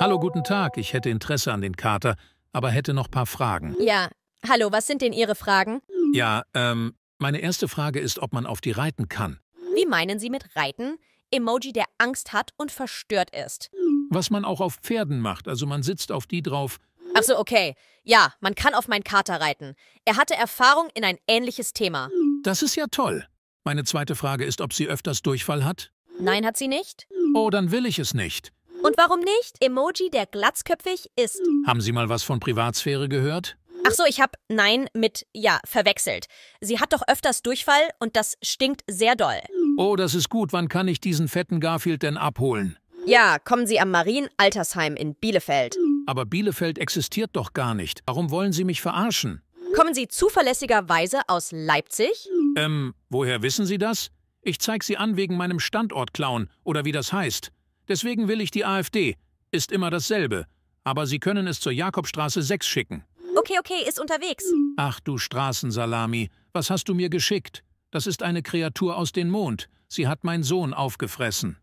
Hallo, guten Tag. Ich hätte Interesse an den Kater, aber hätte noch paar Fragen. Ja, hallo, was sind denn Ihre Fragen? Ja, ähm, meine erste Frage ist, ob man auf die reiten kann. Wie meinen Sie mit reiten? Emoji, der Angst hat und verstört ist. Was man auch auf Pferden macht, also man sitzt auf die drauf. Ach so, okay. Ja, man kann auf meinen Kater reiten. Er hatte Erfahrung in ein ähnliches Thema. Das ist ja toll. Meine zweite Frage ist, ob sie öfters Durchfall hat? Nein, hat sie nicht. Oh, dann will ich es nicht. Und warum nicht? Emoji, der glatzköpfig ist. Haben Sie mal was von Privatsphäre gehört? Ach so, ich hab Nein mit Ja verwechselt. Sie hat doch öfters Durchfall und das stinkt sehr doll. Oh, das ist gut. Wann kann ich diesen fetten Garfield denn abholen? Ja, kommen Sie am Marienaltersheim in Bielefeld. Aber Bielefeld existiert doch gar nicht. Warum wollen Sie mich verarschen? Kommen Sie zuverlässigerweise aus Leipzig? Ähm, woher wissen Sie das? Ich zeig Sie an wegen meinem Standortclown oder wie das heißt. Deswegen will ich die AfD. Ist immer dasselbe. Aber Sie können es zur Jakobstraße 6 schicken. Okay, okay, ist unterwegs. Ach du Straßensalami, was hast du mir geschickt? Das ist eine Kreatur aus dem Mond. Sie hat meinen Sohn aufgefressen.